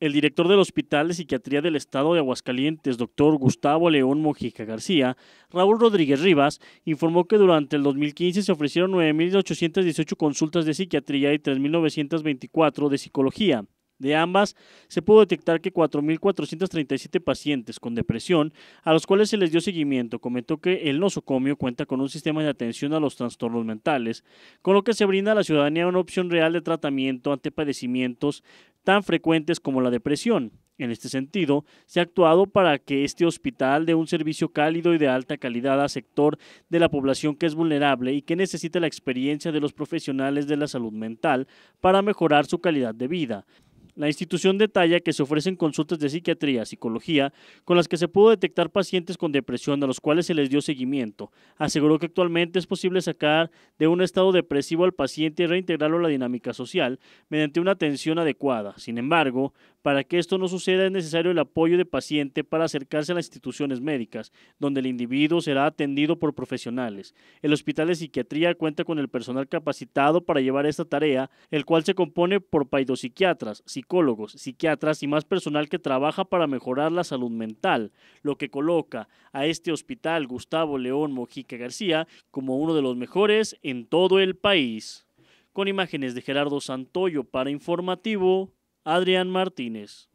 El director del Hospital de Psiquiatría del Estado de Aguascalientes, doctor Gustavo León Mojica García, Raúl Rodríguez Rivas, informó que durante el 2015 se ofrecieron 9.818 consultas de psiquiatría y 3.924 de psicología. De ambas, se pudo detectar que 4.437 pacientes con depresión, a los cuales se les dio seguimiento, comentó que el nosocomio cuenta con un sistema de atención a los trastornos mentales, con lo que se brinda a la ciudadanía una opción real de tratamiento ante padecimientos tan frecuentes como la depresión. En este sentido, se ha actuado para que este hospital dé un servicio cálido y de alta calidad a sector de la población que es vulnerable y que necesita la experiencia de los profesionales de la salud mental para mejorar su calidad de vida. La institución detalla que se ofrecen consultas de psiquiatría, psicología, con las que se pudo detectar pacientes con depresión a los cuales se les dio seguimiento. Aseguró que actualmente es posible sacar de un estado depresivo al paciente y reintegrarlo a la dinámica social mediante una atención adecuada. Sin embargo, para que esto no suceda es necesario el apoyo de paciente para acercarse a las instituciones médicas, donde el individuo será atendido por profesionales. El Hospital de Psiquiatría cuenta con el personal capacitado para llevar esta tarea, el cual se compone por paidopsiquiatras, psicólogos, psiquiatras y más personal que trabaja para mejorar la salud mental, lo que coloca a este hospital Gustavo León Mojica García como uno de los mejores en todo el país. Con imágenes de Gerardo Santoyo para Informativo, Adrián Martínez.